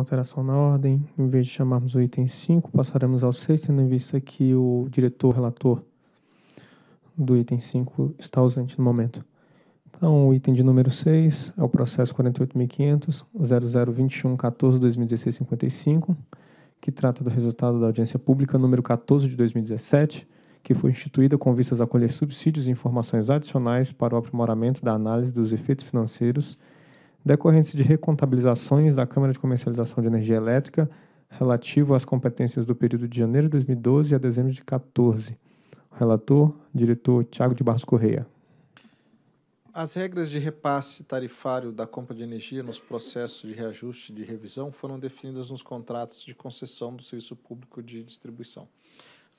alteração na ordem. Em vez de chamarmos o item 5, passaremos ao 6, tendo em vista que o diretor, relator do item 5 está ausente no momento. Então, o item de número 6 é o processo 48.500.0021.14.2016.55, que trata do resultado da audiência pública número 14 de 2017, que foi instituída com vistas a colher subsídios e informações adicionais para o aprimoramento da análise dos efeitos financeiros decorrentes de recontabilizações da Câmara de Comercialização de Energia Elétrica relativo às competências do período de janeiro de 2012 a dezembro de 2014. Relator, diretor Tiago de Barros Correia. As regras de repasse tarifário da compra de energia nos processos de reajuste de revisão foram definidas nos contratos de concessão do serviço público de distribuição.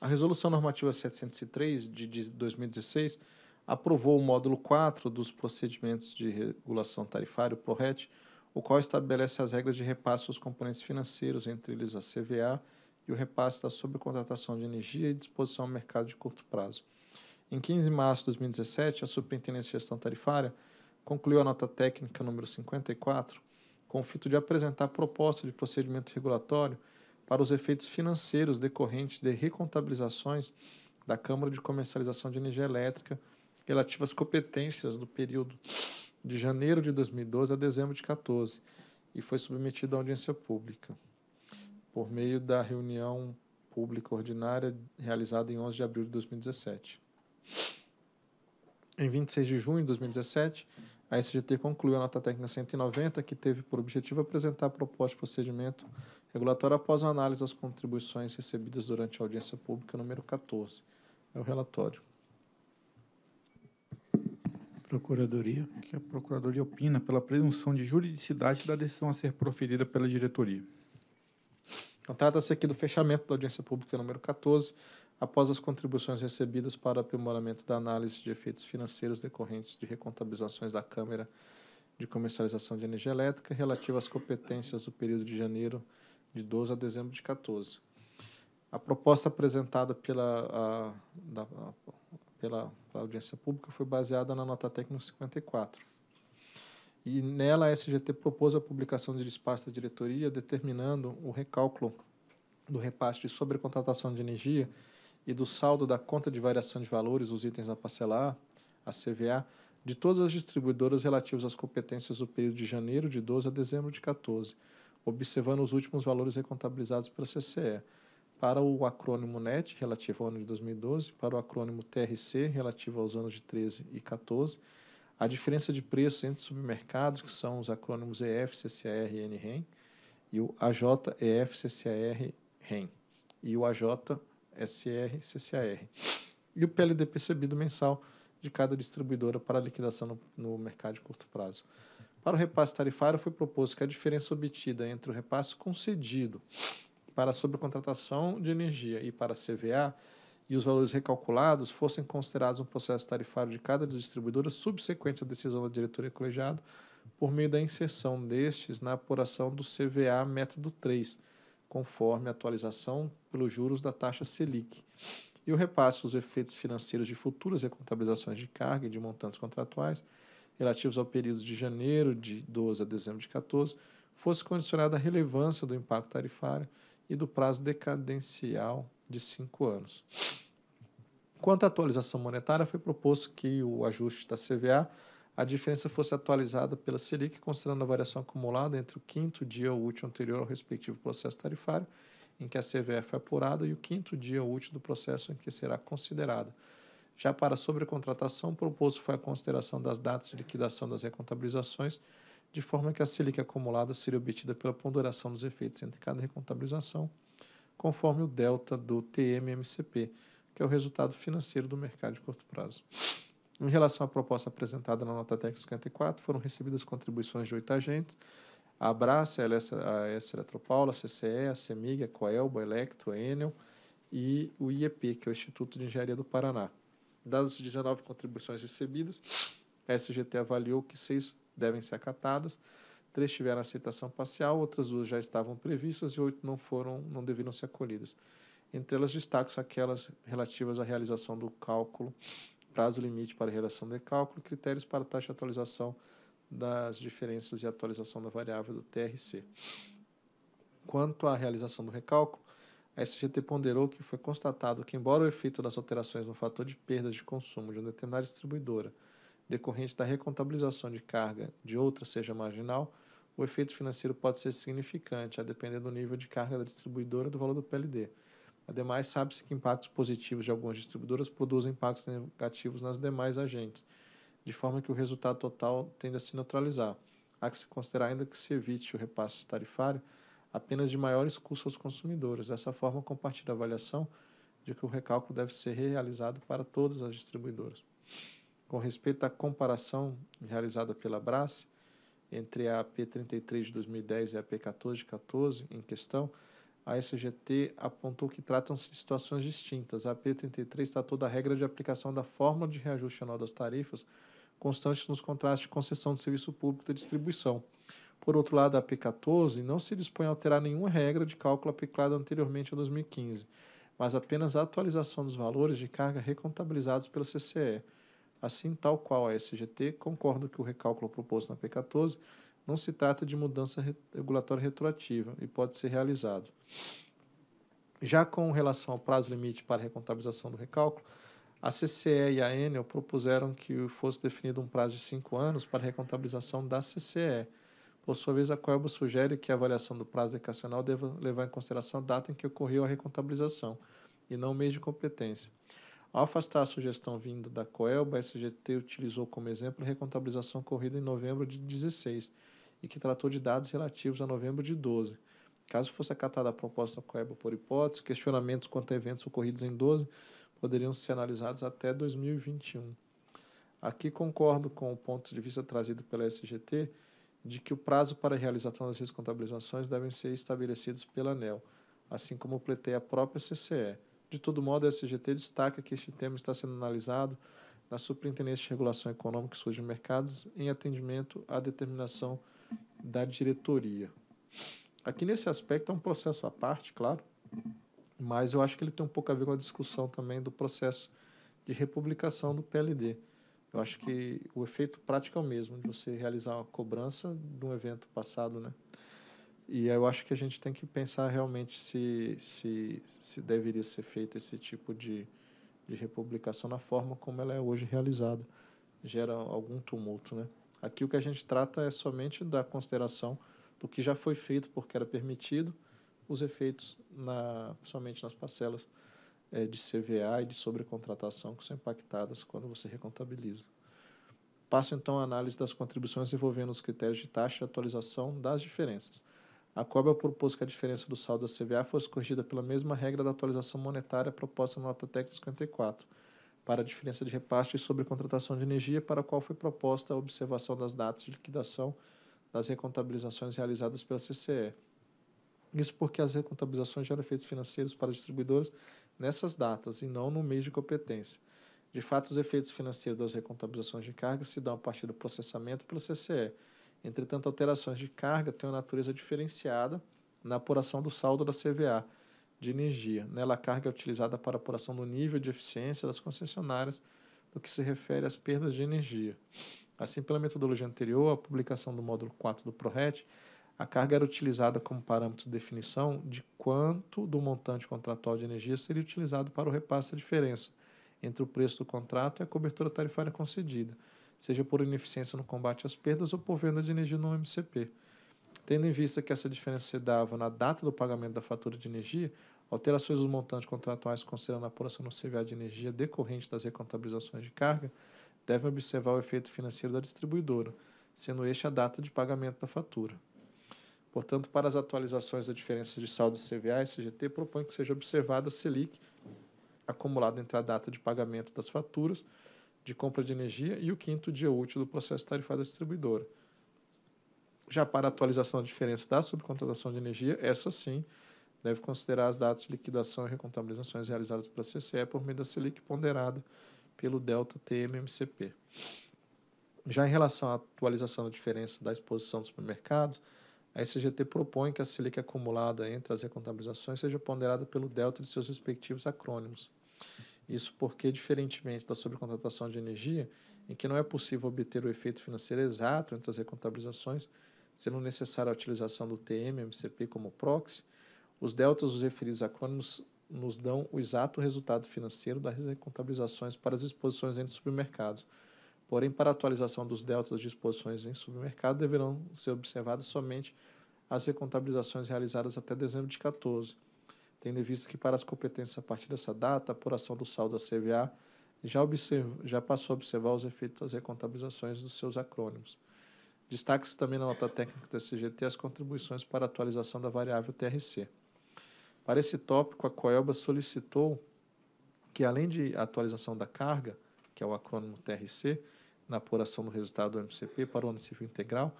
A Resolução Normativa 703 de 2016 aprovou o módulo 4 dos procedimentos de regulação tarifária, o PRORET, o qual estabelece as regras de repasse dos componentes financeiros, entre eles a CVA, e o repasse da subcontratação de energia e disposição ao mercado de curto prazo. Em 15 de março de 2017, a Superintendência de Gestão Tarifária concluiu a nota técnica número 54, com o fito de apresentar proposta de procedimento regulatório para os efeitos financeiros decorrentes de recontabilizações da Câmara de Comercialização de Energia Elétrica relativas competências do período de janeiro de 2012 a dezembro de 14 e foi submetido à audiência pública por meio da reunião pública ordinária realizada em 11 de abril de 2017. Em 26 de junho de 2017, a SGT concluiu a nota técnica 190, que teve por objetivo apresentar a proposta de procedimento regulatório após a análise das contribuições recebidas durante a audiência pública número 14. É o relatório. Procuradoria. Que a Procuradoria opina pela presunção de juridicidade da decisão a ser proferida pela diretoria. Então, trata-se aqui do fechamento da audiência pública número 14, após as contribuições recebidas para aprimoramento da análise de efeitos financeiros decorrentes de recontabilizações da Câmara de Comercialização de Energia Elétrica relativa às competências do período de janeiro de 12 a dezembro de 14. A proposta apresentada pela a, da, a, pela, audiência pública foi baseada na nota técnica 54. E nela a SGT propôs a publicação de despacho da diretoria, determinando o recálculo do repasse de sobrecontratação de energia e do saldo da conta de variação de valores, os itens da parcelar, a CVA, de todas as distribuidoras relativas às competências do período de janeiro de 12 a dezembro de 14, observando os últimos valores recontabilizados pela CCE para o acrônimo NET, relativo ao ano de 2012, para o acrônimo TRC, relativo aos anos de 13 e 14, a diferença de preço entre submercados, que são os acrônimos EF, CCAR e NREN, e o AJ, EF, CCAR, REM, e o AJ, SR, CCAR. E o PLD percebido mensal de cada distribuidora para liquidação no, no mercado de curto prazo. Para o repasse tarifário, foi proposto que a diferença obtida entre o repasse concedido para a sobrecontratação de energia e para a CVA e os valores recalculados fossem considerados um processo tarifário de cada distribuidora subsequente à decisão da diretoria colegiada por meio da inserção destes na apuração do CVA método 3, conforme a atualização pelos juros da taxa Selic, e o repasse dos efeitos financeiros de futuras recontabilizações de carga e de montantes contratuais relativos ao período de janeiro de 12 a dezembro de 14 fosse condicionado à relevância do impacto tarifário e do prazo decadencial de cinco anos. Quanto à atualização monetária, foi proposto que o ajuste da CVA, a diferença fosse atualizada pela Selic, considerando a variação acumulada entre o quinto dia útil anterior ao respectivo processo tarifário, em que a CVA foi apurada, e o quinto dia útil do processo em que será considerada. Já para a sobrecontratação, proposto foi a consideração das datas de liquidação das recontabilizações de forma que a Selic acumulada seria obtida pela ponderação dos efeitos entre cada recontabilização, conforme o delta do TMMCP, que é o resultado financeiro do mercado de curto prazo. Em relação à proposta apresentada na nota técnica 54, foram recebidas contribuições de oito agentes, a Abrace, a LS, a S Eletropaula, a CCE, a CEMIG, a Coelba, a Electro, a Enel e o IEP, que é o Instituto de Engenharia do Paraná. Dados 19 contribuições recebidas, a SGT avaliou que seis devem ser acatadas. Três tiveram aceitação parcial, outras duas já estavam previstas e oito não foram, não deveriam ser acolhidas. Entre elas destaco aquelas relativas à realização do cálculo, prazo limite para a realização do cálculo, critérios para taxa de atualização das diferenças e atualização da variável do TRC. Quanto à realização do recálculo, a SGT ponderou que foi constatado que, embora o efeito das alterações no fator de perdas de consumo de uma determinada distribuidora decorrente da recontabilização de carga de outra seja marginal, o efeito financeiro pode ser significante, a depender do nível de carga da distribuidora e do valor do PLD. Ademais, sabe-se que impactos positivos de algumas distribuidoras produzem impactos negativos nas demais agentes, de forma que o resultado total tende a se neutralizar. Há que se considerar ainda que se evite o repasse tarifário apenas de maiores custos aos consumidores. Dessa forma, compartilha a avaliação de que o recálculo deve ser realizado para todas as distribuidoras com respeito à comparação realizada pela Brás entre a P33 de 2010 e a P1414 em questão, a SGT apontou que tratam-se de situações distintas. A P33 tratou da regra de aplicação da fórmula de reajuste anual das tarifas constantes nos contratos de concessão de serviço público da distribuição. Por outro lado, a P14 não se dispõe a alterar nenhuma regra de cálculo aplicada anteriormente a 2015, mas apenas a atualização dos valores de carga recontabilizados pela CCE. Assim, tal qual a SGT, concordo que o recálculo proposto na P14 não se trata de mudança regulatória retroativa e pode ser realizado. Já com relação ao prazo limite para recontabilização do recálculo, a CCE e a Enel propuseram que fosse definido um prazo de cinco anos para recontabilização da CCE. Por sua vez, a Coelba sugere que a avaliação do prazo decacional deva levar em consideração a data em que ocorreu a recontabilização, e não o mês de competência. Ao afastar a sugestão vinda da Coelba, a SGT utilizou como exemplo a recontabilização ocorrida em novembro de 16 e que tratou de dados relativos a novembro de 12. Caso fosse acatada a proposta da Coelba por hipótese, questionamentos quanto a eventos ocorridos em 12 poderiam ser analisados até 2021. Aqui concordo com o ponto de vista trazido pela SGT de que o prazo para a realização das descontabilizações devem ser estabelecidos pela ANEL, assim como pleiteia a própria CCE. De todo modo, a SGT destaca que este tema está sendo analisado na Superintendência de Regulação Econômica e Estudos de Mercados em atendimento à determinação da diretoria. Aqui nesse aspecto é um processo à parte, claro, mas eu acho que ele tem um pouco a ver com a discussão também do processo de republicação do PLD. Eu acho que o efeito prático é o mesmo, de você realizar uma cobrança de um evento passado, né? E eu acho que a gente tem que pensar realmente se, se, se deveria ser feito esse tipo de, de republicação na forma como ela é hoje realizada. Gera algum tumulto, né? Aqui o que a gente trata é somente da consideração do que já foi feito porque era permitido, os efeitos na, somente nas parcelas é, de CVA e de sobrecontratação que são impactadas quando você recontabiliza. Passo então à análise das contribuições envolvendo os critérios de taxa e atualização das diferenças. A COBRA propôs que a diferença do saldo da CVA fosse corrigida pela mesma regra da atualização monetária proposta na nota técnica 54, para a diferença de repaste sobre contratação de energia, para a qual foi proposta a observação das datas de liquidação das recontabilizações realizadas pela CCE. Isso porque as recontabilizações geram efeitos financeiros para distribuidores nessas datas e não no mês de competência. De fato, os efeitos financeiros das recontabilizações de carga se dão a partir do processamento pela CCE, Entretanto, alterações de carga têm uma natureza diferenciada na apuração do saldo da CVA de energia. Nela, né? a carga é utilizada para apuração do nível de eficiência das concessionárias no que se refere às perdas de energia. Assim, pela metodologia anterior, a publicação do módulo 4 do ProRet, a carga era utilizada como parâmetro de definição de quanto do montante contratual de energia seria utilizado para o repasse da diferença entre o preço do contrato e a cobertura tarifária concedida seja por ineficiência no combate às perdas ou por venda de energia no MCP. Tendo em vista que essa diferença se dava na data do pagamento da fatura de energia, alterações dos montantes contratuais considerando a apuração no CVA de energia decorrente das recontabilizações de carga devem observar o efeito financeiro da distribuidora, sendo este a data de pagamento da fatura. Portanto, para as atualizações da diferença de saldo CVA e CGT, propõe que seja observada a Selic acumulada entre a data de pagamento das faturas de compra de energia e o quinto dia útil do processo tarifário da distribuidora. Já para a atualização da diferença da subcontratação de energia, essa sim deve considerar as datas de liquidação e recontabilizações realizadas pela CCE por meio da Selic ponderada pelo delta TMMCP. Já em relação à atualização da diferença da exposição dos supermercados, a SGT propõe que a Selic acumulada entre as recontabilizações seja ponderada pelo delta de seus respectivos acrônimos. Isso porque, diferentemente da sobrecontratação de energia, em que não é possível obter o efeito financeiro exato entre as recontabilizações, sendo necessária a utilização do TM, MCP como proxy, os deltas dos referidos acrônimos nos dão o exato resultado financeiro das recontabilizações para as exposições entre supermercados. Porém, para a atualização dos deltas de exposições em supermercado, deverão ser observadas somente as recontabilizações realizadas até dezembro de 2014 tendo em vista que para as competências a partir dessa data, a apuração do saldo da CVA já, observo, já passou a observar os efeitos das recontabilizações dos seus acrônimos. Destaque-se também na nota técnica da CGT as contribuições para a atualização da variável TRC. Para esse tópico, a Coelba solicitou que, além de atualização da carga, que é o acrônimo TRC, na apuração do resultado do MCP para o ano civil integral,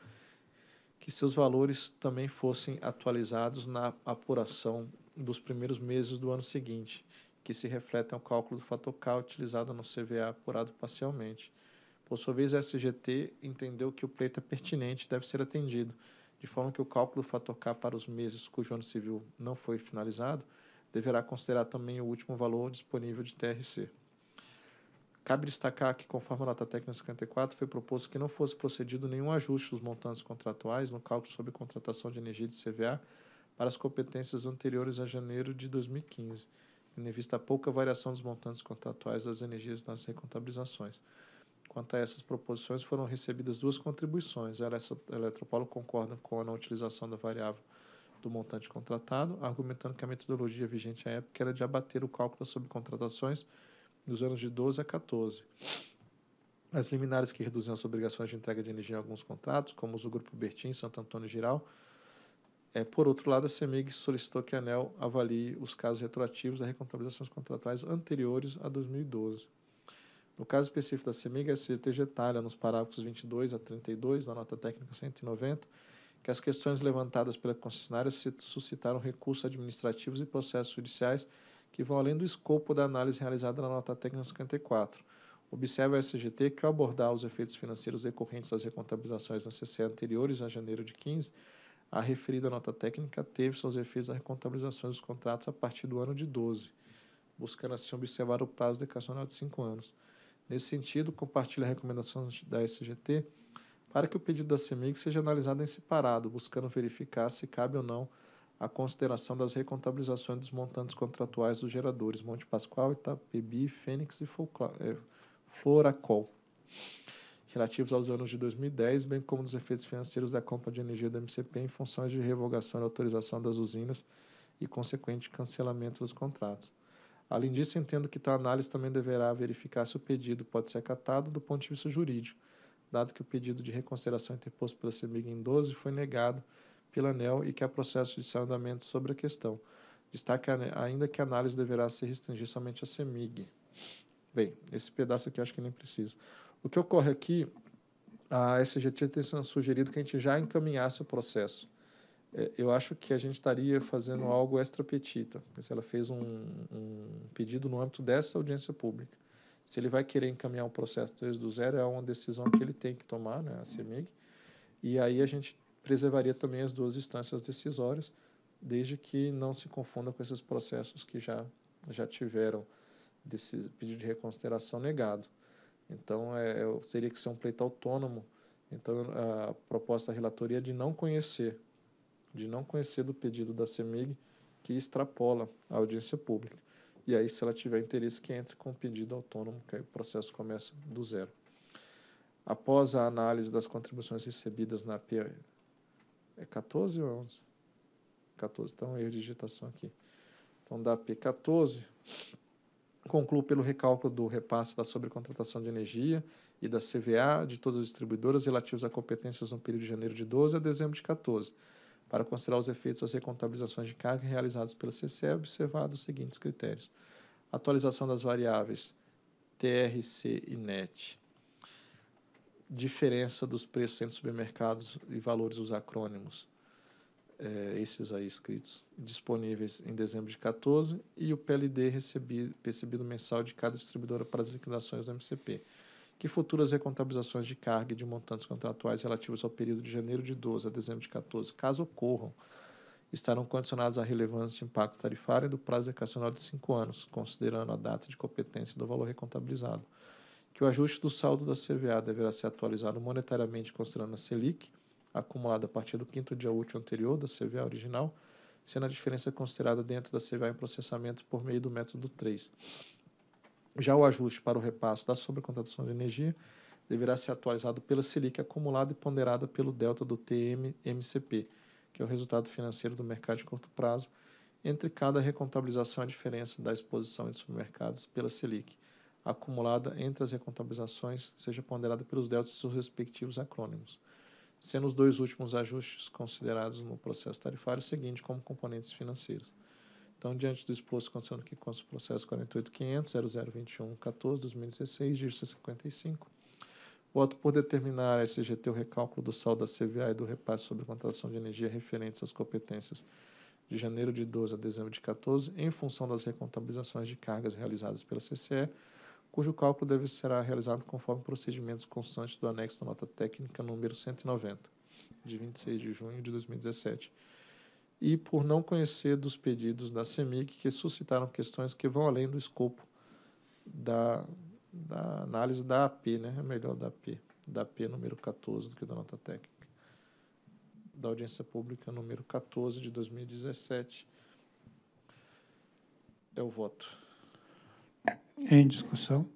que seus valores também fossem atualizados na apuração dos primeiros meses do ano seguinte, que se refletem ao cálculo do fator K utilizado no CVA apurado parcialmente. Por sua vez, a SGT entendeu que o pleito é pertinente e deve ser atendido, de forma que o cálculo do fator K para os meses cujo ano civil não foi finalizado deverá considerar também o último valor disponível de TRC. Cabe destacar que, conforme a nota técnica 54, foi proposto que não fosse procedido nenhum ajuste dos montantes contratuais no cálculo sobre contratação de energia de CVA para as competências anteriores a janeiro de 2015, tendo em vista a pouca variação dos montantes contratuais das energias nas recontabilizações. Quanto a essas proposições, foram recebidas duas contribuições. A Eletropolo concorda com a não utilização da variável do montante contratado, argumentando que a metodologia vigente à época era de abater o cálculo das subcontratações nos anos de 12 a 14. As liminares que reduziam as obrigações de entrega de energia em alguns contratos, como os do Grupo Bertin, Santo Antônio e Giral, é, por outro lado, a CEMIG solicitou que a ANEL avalie os casos retroativos das recontabilizações contratuais anteriores a 2012. No caso específico da CEMIG, a CGT detalha nos parágrafos 22 a 32 da nota técnica 190 que as questões levantadas pela concessionária suscitaram recursos administrativos e processos judiciais que vão além do escopo da análise realizada na nota técnica 54. Observa a SGT que, ao abordar os efeitos financeiros decorrentes das recontabilizações na CC anteriores a janeiro de 15, a referida nota técnica teve seus efeitos nas recontabilizações dos contratos a partir do ano de 12, buscando assim observar o prazo decacional de 5 anos. Nesse sentido, compartilha a recomendação da SGT para que o pedido da CEMIG seja analisado em separado, buscando verificar se cabe ou não a consideração das recontabilizações dos montantes contratuais dos geradores Monte Pascoal, Itapebi, Fênix e eh, Foracol relativos aos anos de 2010, bem como dos efeitos financeiros da compra de energia da MCP em funções de revogação e autorização das usinas e consequente cancelamento dos contratos. Além disso, entendo que tal análise também deverá verificar se o pedido pode ser acatado do ponto de vista jurídico, dado que o pedido de reconsideração interposto pela CEMIG em 12 foi negado pela ANEL e que há processo de andamento sobre a questão. Destaque ainda que a análise deverá se restringir somente à CEMIG. Bem, esse pedaço aqui acho que nem precisa. O que ocorre aqui, a SGT tem sugerido que a gente já encaminhasse o processo. É, eu acho que a gente estaria fazendo algo extra petita. Ela fez um, um pedido no âmbito dessa audiência pública. Se ele vai querer encaminhar o um processo desde o zero, é uma decisão que ele tem que tomar, né, a CEMIG. E aí a gente preservaria também as duas instâncias decisórias, desde que não se confunda com esses processos que já, já tiveram desse pedido de reconsideração negado. Então, é, é, teria que ser um pleito autônomo. Então, a proposta da relatoria é de não conhecer, de não conhecer do pedido da CEMIG que extrapola a audiência pública. E aí, se ela tiver interesse, que entre com o pedido autônomo, que aí o processo começa do zero. Após a análise das contribuições recebidas na P... É 14 ou 11? 14, então erro de digitação aqui. Então, da P14 Concluo pelo recálculo do repasse da sobrecontratação de energia e da CVA de todas as distribuidoras relativas a competências no período de janeiro de 12 a dezembro de 14, para considerar os efeitos das recontabilizações de carga realizadas pela CCE, observados os seguintes critérios. Atualização das variáveis TRC e NET, diferença dos preços entre supermercados e valores dos acrônimos, é, esses aí escritos, disponíveis em dezembro de 14, e o PLD recebido, recebido mensal de cada distribuidora para as liquidações do MCP, que futuras recontabilizações de carga e de montantes contratuais relativos ao período de janeiro de 12 a dezembro de 14, caso ocorram, estarão condicionadas à relevância de impacto tarifário e do prazo decacional de 5 anos, considerando a data de competência do valor recontabilizado. Que o ajuste do saldo da CVA deverá ser atualizado monetariamente considerando a Selic, acumulado a partir do quinto dia útil anterior da CVA original, sendo a diferença considerada dentro da CVA em processamento por meio do método 3. Já o ajuste para o repasso da sobrecontratação de energia deverá ser atualizado pela Selic acumulada e ponderada pelo delta do TMMCP, que é o resultado financeiro do mercado de curto prazo, entre cada recontabilização a diferença da exposição em submercados pela Selic, acumulada entre as recontabilizações, seja ponderada pelos deltas dos respectivos acrônimos sendo os dois últimos ajustes considerados no processo tarifário seguinte como componentes financeiros. Então, diante do exposto, condicionando que consta o processo 485000021142016 dígito 55, voto por determinar a SGT o recálculo do saldo da CVA e do repasse sobre contratação de energia referentes às competências de janeiro de 12 a dezembro de 14, em função das recontabilizações de cargas realizadas pela CCE, cujo cálculo deve ser realizado conforme procedimentos constantes do anexo da nota técnica número 190, de 26 de junho de 2017, e por não conhecer dos pedidos da Semic que suscitaram questões que vão além do escopo da, da análise da AP, né? É melhor da AP, da AP número 14 do que da nota técnica. Da audiência pública número 14 de 2017. É o voto. Em discussão?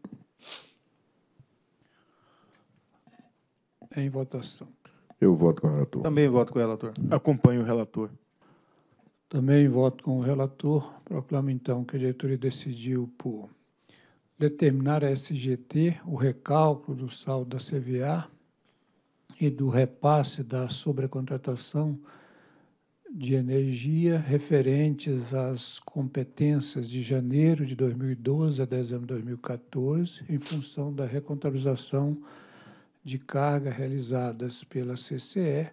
Em votação. Eu voto com o relator. Também voto com o relator. Acompanho o relator. Também voto com o relator. Proclamo, então, que a diretoria decidiu por determinar a SGT o recálculo do saldo da CVA e do repasse da sobrecontratação de energia referentes às competências de janeiro de 2012 a dezembro de 2014, em função da recontabilização de carga realizadas pela CCE,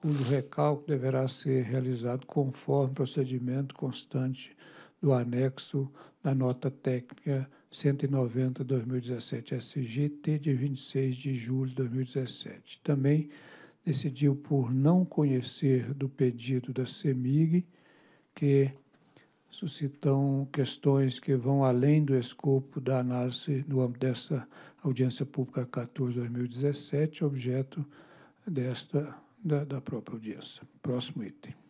cujo recalco deverá ser realizado conforme procedimento constante do anexo da nota técnica 190-2017 SGT de 26 de julho de 2017. Também decidiu por não conhecer do pedido da CEMIG, que suscitam questões que vão além do escopo da análise no âmbito dessa audiência pública 14-2017, objeto desta da, da própria audiência. Próximo item.